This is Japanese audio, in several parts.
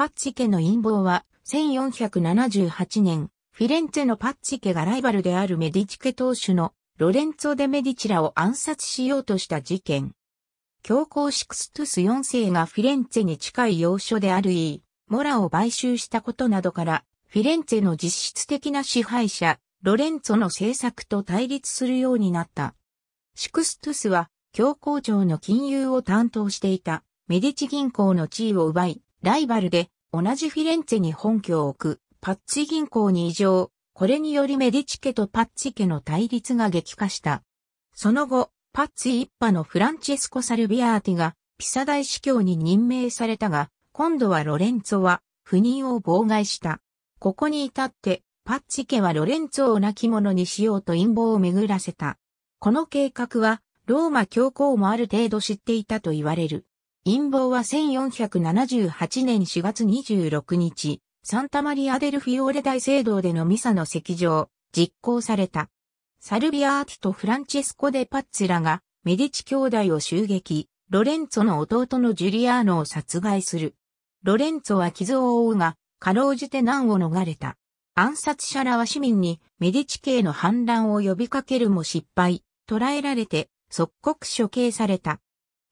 パッチ家の陰謀は、1478年、フィレンツェのパッチ家がライバルであるメディチ家当主のロレンツォ・デ・メディチラを暗殺しようとした事件。教皇シクストゥス4世がフィレンツェに近い要所であるイー、モラを買収したことなどから、フィレンツェの実質的な支配者、ロレンツォの政策と対立するようになった。シクストゥスは、教皇庁の金融を担当していたメディチ銀行の地位を奪い、ライバルで同じフィレンツェに本拠を置くパッチ銀行に異常。これによりメディチ家とパッチ家の対立が激化した。その後、パッチ一派のフランチェスコ・サルビアーティがピサ大司教に任命されたが、今度はロレンツォは不妊を妨害した。ここに至って、パッチ家はロレンツォを亡き者にしようと陰謀を巡らせた。この計画は、ローマ教皇もある程度知っていたと言われる。陰謀は1478年4月26日、サンタマリアデルフィオーレ大聖堂でのミサの席上、実行された。サルビアーティとフランチェスコ・デ・パッツラが、メディチ兄弟を襲撃、ロレンツォの弟のジュリアーノを殺害する。ロレンツォは傷を負うが、かろうじて難を逃れた。暗殺者らは市民にメディチ系の反乱を呼びかけるも失敗、捕らえられて即刻処刑された。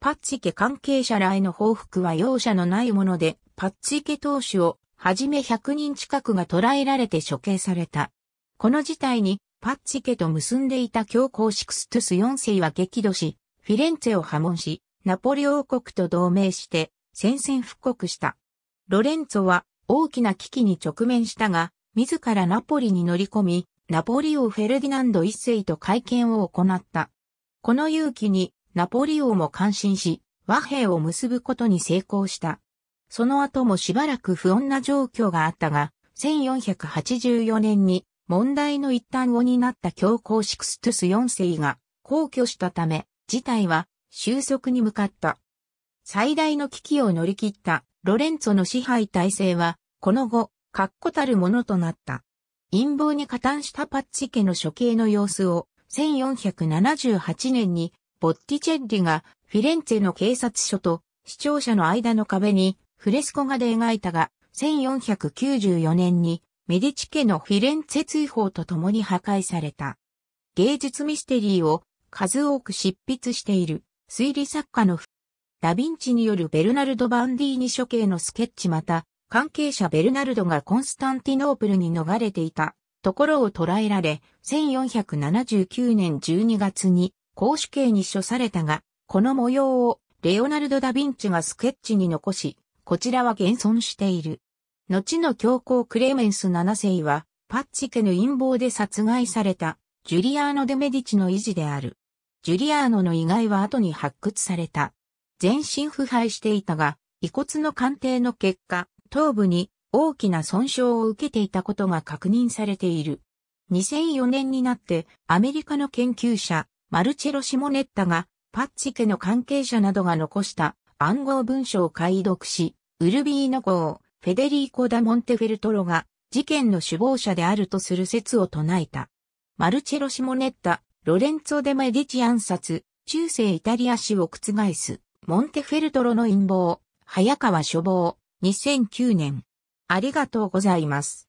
パッチ家関係者らへの報復は容赦のないもので、パッチ家当主をはじめ100人近くが捕らえられて処刑された。この事態に、パッチ家と結んでいた教皇シクストゥス4世は激怒し、フィレンツェを破門し、ナポリ王国と同盟して、戦線復刻した。ロレンツォは大きな危機に直面したが、自らナポリに乗り込み、ナポリ王フェルディナンド一世と会見を行った。この勇気にナポリ王も感心し、和平を結ぶことに成功した。その後もしばらく不穏な状況があったが、1484年に問題の一端を担った教皇シクストゥス4世が皇居したため、事態は収束に向かった。最大の危機を乗り切ったロレンツォの支配体制は、この後、確固たるものとなった。陰謀に加担したパッチ家の処刑の様子を、1478年にボッティチェッリがフィレンツェの警察署と視聴者の間の壁にフレスコ画で描いたが、1494年にメディチ家のフィレンツェ追放と共に破壊された。芸術ミステリーを数多く執筆している推理作家のダヴィンチによるベルナルド・バンディーニ処刑のスケッチまた、関係者ベルナルドがコンスタンティノープルに逃れていたところを捉えられ、1479年12月に公主刑に処されたが、この模様をレオナルド・ダ・ヴィンチがスケッチに残し、こちらは現存している。後の教皇クレメンス7世は、パッチ家の陰謀で殺害された、ジュリアーノ・デ・メディチの遺児である。ジュリアーノの遺骸は後に発掘された。全身腐敗していたが、遺骨の鑑定の結果、頭部に大きな損傷を受けていたことが確認されている。2004年になってアメリカの研究者マルチェロ・シモネッタが、パッチ家の関係者などが残した暗号文書を解読し、ウルビーノ号、フェデリーコ・ダ・モンテフェルトロが、事件の首謀者であるとする説を唱えた。マルチェロ・シモネッタ、ロレンツォ・デ・メディチ暗殺、中世イタリア史を覆す、モンテフェルトロの陰謀、早川処謀、2009年。ありがとうございます。